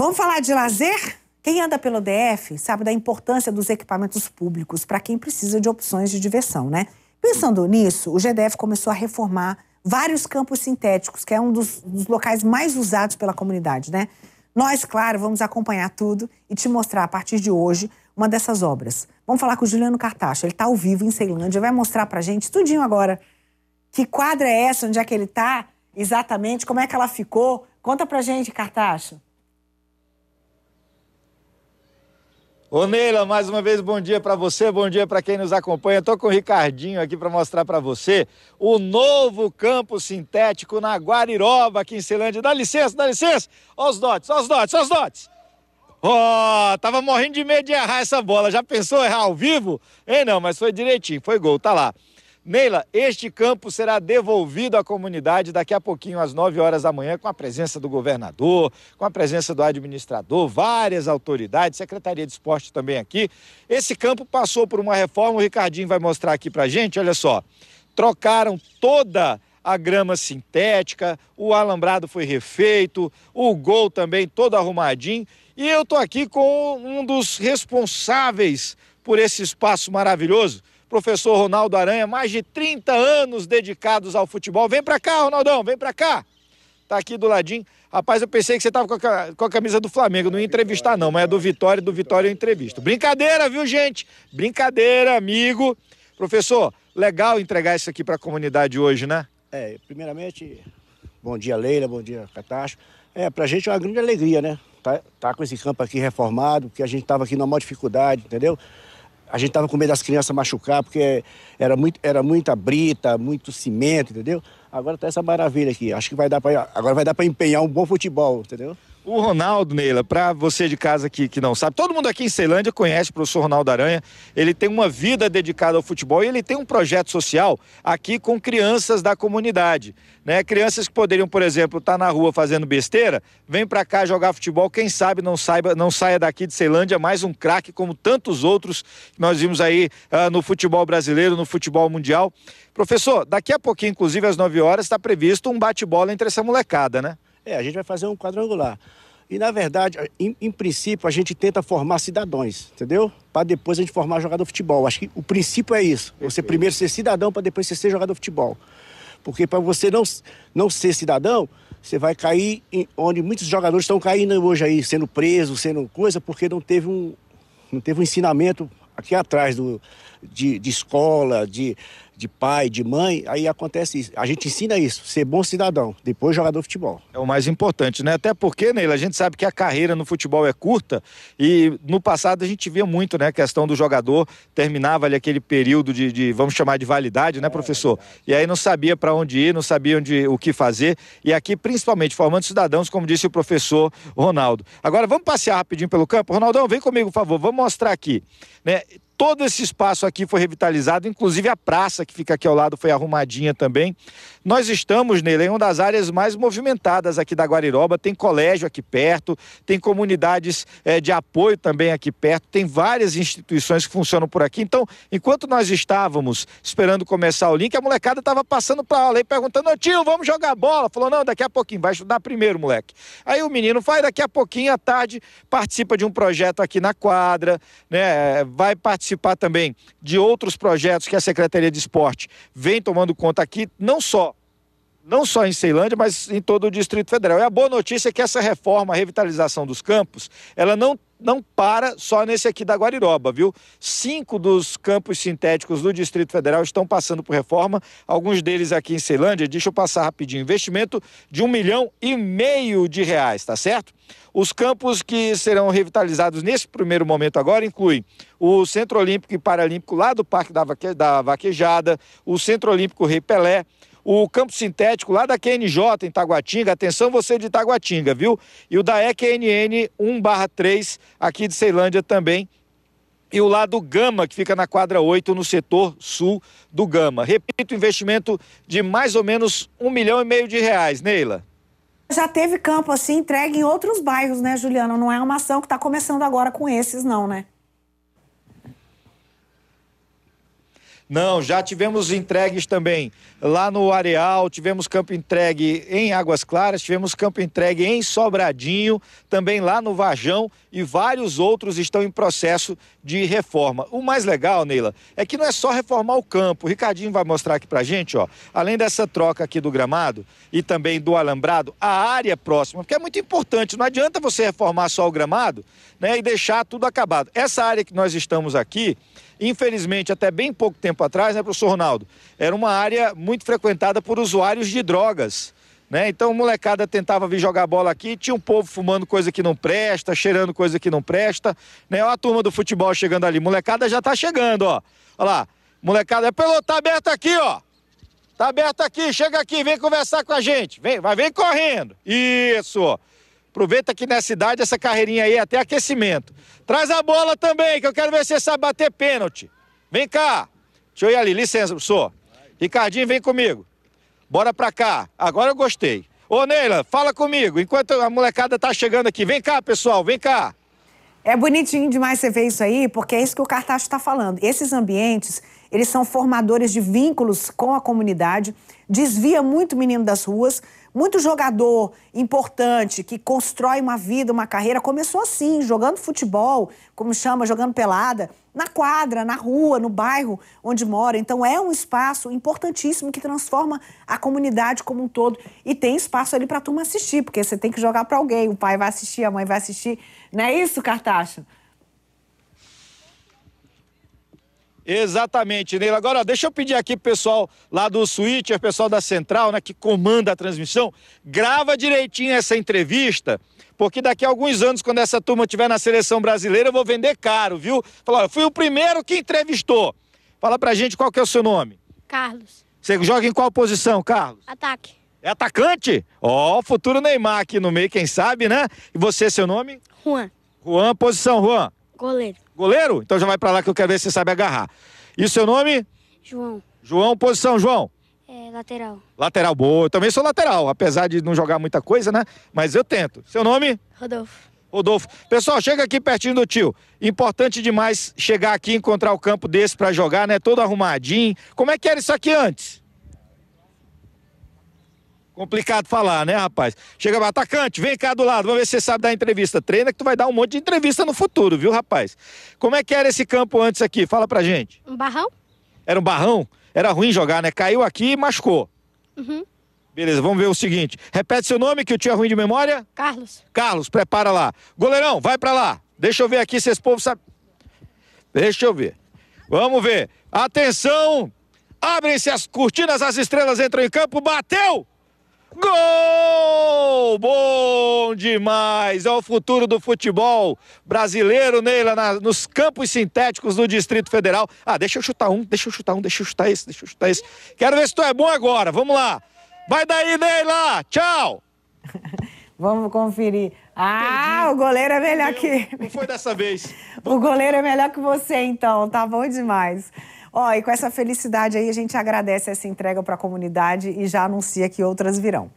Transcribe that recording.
Vamos falar de lazer? Quem anda pelo DF sabe da importância dos equipamentos públicos para quem precisa de opções de diversão, né? Pensando nisso, o GDF começou a reformar vários campos sintéticos, que é um dos, dos locais mais usados pela comunidade, né? Nós, claro, vamos acompanhar tudo e te mostrar a partir de hoje uma dessas obras. Vamos falar com o Juliano Cartacho, ele está ao vivo em Ceilândia, vai mostrar para gente tudinho agora. Que quadra é essa, onde é que ele está exatamente, como é que ela ficou? Conta para gente, Cartacho. Ô Neila, mais uma vez bom dia para você, bom dia para quem nos acompanha. Estou com o Ricardinho aqui para mostrar para você o novo campo sintético na Guariroba, aqui em Ceilândia. Dá licença, dá licença. Ó os dotes, ó os dotes, ó os dotes. Ó, oh, tava morrendo de medo de errar essa bola. Já pensou errar ao vivo? Ei, não, mas foi direitinho, foi gol, tá lá. Neila, este campo será devolvido à comunidade daqui a pouquinho, às 9 horas da manhã, com a presença do governador, com a presença do administrador, várias autoridades, Secretaria de Esporte também aqui. Esse campo passou por uma reforma, o Ricardinho vai mostrar aqui pra gente, olha só. Trocaram toda a grama sintética, o alambrado foi refeito, o gol também todo arrumadinho. E eu tô aqui com um dos responsáveis por esse espaço maravilhoso professor Ronaldo Aranha, mais de 30 anos dedicados ao futebol. Vem para cá, Ronaldão, vem para cá. Tá aqui do ladinho. Rapaz, eu pensei que você tava com a, com a camisa do Flamengo. Não ia entrevistar, não, mas é do Vitória, do Vitória eu entrevisto. Brincadeira, viu, gente? Brincadeira, amigo. Professor, legal entregar isso aqui para a comunidade hoje, né? É, primeiramente, bom dia, Leila, bom dia, Catacho. É, pra gente é uma grande alegria, né? Tá, tá com esse campo aqui reformado, porque a gente tava aqui numa maior dificuldade, entendeu? a gente tava com medo das crianças machucar, porque era, muito, era muita brita, muito cimento, entendeu? Agora tá essa maravilha aqui. Acho que vai dar para agora vai dar para empenhar um bom futebol, entendeu? O Ronaldo, Neila, para você de casa que, que não sabe, todo mundo aqui em Ceilândia conhece o professor Ronaldo Aranha. Ele tem uma vida dedicada ao futebol e ele tem um projeto social aqui com crianças da comunidade. Né? Crianças que poderiam, por exemplo, estar tá na rua fazendo besteira, vem para cá jogar futebol, quem sabe não, saiba, não saia daqui de Ceilândia mais um craque como tantos outros que nós vimos aí ah, no futebol brasileiro, no futebol mundial. Professor, daqui a pouquinho, inclusive às 9 horas, está previsto um bate-bola entre essa molecada, né? É, a gente vai fazer um quadrangular. E, na verdade, em, em princípio, a gente tenta formar cidadãos, entendeu? Para depois a gente formar jogador de futebol. Acho que o princípio é isso. Você primeiro ser cidadão para depois você ser jogador de futebol. Porque para você não, não ser cidadão, você vai cair em, onde muitos jogadores estão caindo hoje aí, sendo presos, sendo coisa, porque não teve um, não teve um ensinamento aqui atrás do, de, de escola, de, de pai, de mãe, aí acontece isso. A gente ensina isso, ser bom cidadão, depois jogador de futebol. É o mais importante, né? Até porque, Neila, a gente sabe que a carreira no futebol é curta e no passado a gente via muito, né? A questão do jogador terminava ali aquele período de, de vamos chamar de validade, né, é, professor? É e aí não sabia para onde ir, não sabia onde, o que fazer. E aqui, principalmente, formando cidadãos, como disse o professor Ronaldo. Agora, vamos passear rapidinho pelo campo? Ronaldão, vem comigo, por favor, vamos mostrar aqui, né? Todo esse espaço aqui foi revitalizado, inclusive a praça que fica aqui ao lado foi arrumadinha também. Nós estamos nele, é uma das áreas mais movimentadas aqui da Guariroba. Tem colégio aqui perto, tem comunidades é, de apoio também aqui perto, tem várias instituições que funcionam por aqui. Então, enquanto nós estávamos esperando começar o link, a molecada estava passando para aula e perguntando: tio, vamos jogar bola? Falou: não, daqui a pouquinho, vai estudar primeiro, moleque. Aí o menino vai, daqui a pouquinho à tarde, participa de um projeto aqui na quadra, né? vai participar participar também de outros projetos que a Secretaria de Esporte vem tomando conta aqui, não só não só em Ceilândia, mas em todo o Distrito Federal. E é a boa notícia é que essa reforma, a revitalização dos campos, ela não não para só nesse aqui da Guariroba, viu? Cinco dos campos sintéticos do Distrito Federal estão passando por reforma, alguns deles aqui em Ceilândia. Deixa eu passar rapidinho. Investimento de um milhão e meio de reais, tá certo? Os campos que serão revitalizados nesse primeiro momento agora incluem o Centro Olímpico e Paralímpico lá do Parque da, Vaquejada, o Centro Olímpico Rei Pelé, o campo sintético lá da QNJ em Taguatinga. Atenção você de Taguatinga, viu? E o da EQNN 1/3 aqui de Ceilândia também e o lado Gama, que fica na quadra 8, no setor sul do Gama. Repito, investimento de mais ou menos um milhão e meio de reais, Neila. Já teve campo assim entregue em outros bairros, né, Juliana? Não é uma ação que está começando agora com esses, não, né? Não, já tivemos entregues também lá no Areal, tivemos campo entregue em Águas Claras, tivemos campo entregue em Sobradinho, também lá no Vajão e vários outros estão em processo de reforma. O mais legal, Neila, é que não é só reformar o campo. O Ricardinho vai mostrar aqui pra gente, ó. Além dessa troca aqui do gramado e também do alambrado, a área próxima, porque é muito importante, não adianta você reformar só o gramado, né, e deixar tudo acabado. Essa área que nós estamos aqui, Infelizmente, até bem pouco tempo atrás, né, professor Ronaldo, era uma área muito frequentada por usuários de drogas. Né? Então, molecada tentava vir jogar bola aqui, tinha um povo fumando coisa que não presta, cheirando coisa que não presta. Né? Olha a turma do futebol chegando ali. Molecada já tá chegando, ó. Olha lá. Molecada, é pelo, tá aberto aqui, ó. Tá aberto aqui, chega aqui, vem conversar com a gente. Vem, vai, vem correndo. Isso, ó. Aproveita que nessa idade essa carreirinha aí é até aquecimento. Traz a bola também, que eu quero ver se você sabe bater pênalti. Vem cá. Deixa eu ir ali, licença, professor. Ricardinho, vem comigo. Bora pra cá. Agora eu gostei. Ô, Neila, fala comigo. Enquanto a molecada tá chegando aqui. Vem cá, pessoal, vem cá. É bonitinho demais você ver isso aí, porque é isso que o cartaz está falando. Esses ambientes, eles são formadores de vínculos com a comunidade, desvia muito o menino das ruas muito jogador importante que constrói uma vida, uma carreira, começou assim, jogando futebol, como chama, jogando pelada, na quadra, na rua, no bairro onde mora. Então é um espaço importantíssimo que transforma a comunidade como um todo e tem espaço ali para a turma assistir, porque você tem que jogar para alguém, o pai vai assistir, a mãe vai assistir. Não é isso, Cartacho? Exatamente, Neila. Agora, ó, deixa eu pedir aqui pro pessoal lá do Switcher, pessoal da Central, né, que comanda a transmissão, grava direitinho essa entrevista, porque daqui a alguns anos, quando essa turma estiver na seleção brasileira, eu vou vender caro, viu? Fala, eu fui o primeiro que entrevistou. Fala pra gente qual que é o seu nome. Carlos. Você joga em qual posição, Carlos? Ataque. É atacante? Ó, oh, futuro Neymar aqui no meio, quem sabe, né? E você, seu nome? Juan. Juan, posição, Juan? Goleiro. Goleiro? Então já vai para lá que eu quero ver se você sabe agarrar. E o seu nome? João. João, posição, João? É, lateral. Lateral, boa. Eu também sou lateral, apesar de não jogar muita coisa, né? Mas eu tento. Seu nome? Rodolfo. Rodolfo. Pessoal, chega aqui pertinho do tio. Importante demais chegar aqui e encontrar o campo desse para jogar, né? Todo arrumadinho. Como é que era isso aqui antes? Complicado falar, né, rapaz? Chega, atacante, vem cá do lado, vamos ver se você sabe dar entrevista. Treina que tu vai dar um monte de entrevista no futuro, viu, rapaz? Como é que era esse campo antes aqui? Fala pra gente. Um barrão. Era um barrão? Era ruim jogar, né? Caiu aqui e machucou. Uhum. Beleza, vamos ver o seguinte. Repete seu nome, que eu tinha ruim de memória. Carlos. Carlos, prepara lá. Goleirão, vai para lá. Deixa eu ver aqui se esse povo sabe. Deixa eu ver. Vamos ver. Atenção! Abrem-se as cortinas, as estrelas entram em campo. Bateu! Gol! Bom demais! É o futuro do futebol brasileiro, Neila, na, nos campos sintéticos do Distrito Federal. Ah, deixa eu chutar um, deixa eu chutar um, deixa eu chutar esse, deixa eu chutar esse. Quero ver se tu é bom agora, vamos lá. Vai daí, Neila! Tchau! Vamos conferir. Ah, Entendi. o goleiro é melhor Meu, que. Não foi dessa vez. o goleiro é melhor que você, então. Tá bom demais. Ó, e com essa felicidade aí, a gente agradece essa entrega para a comunidade e já anuncia que outras virão.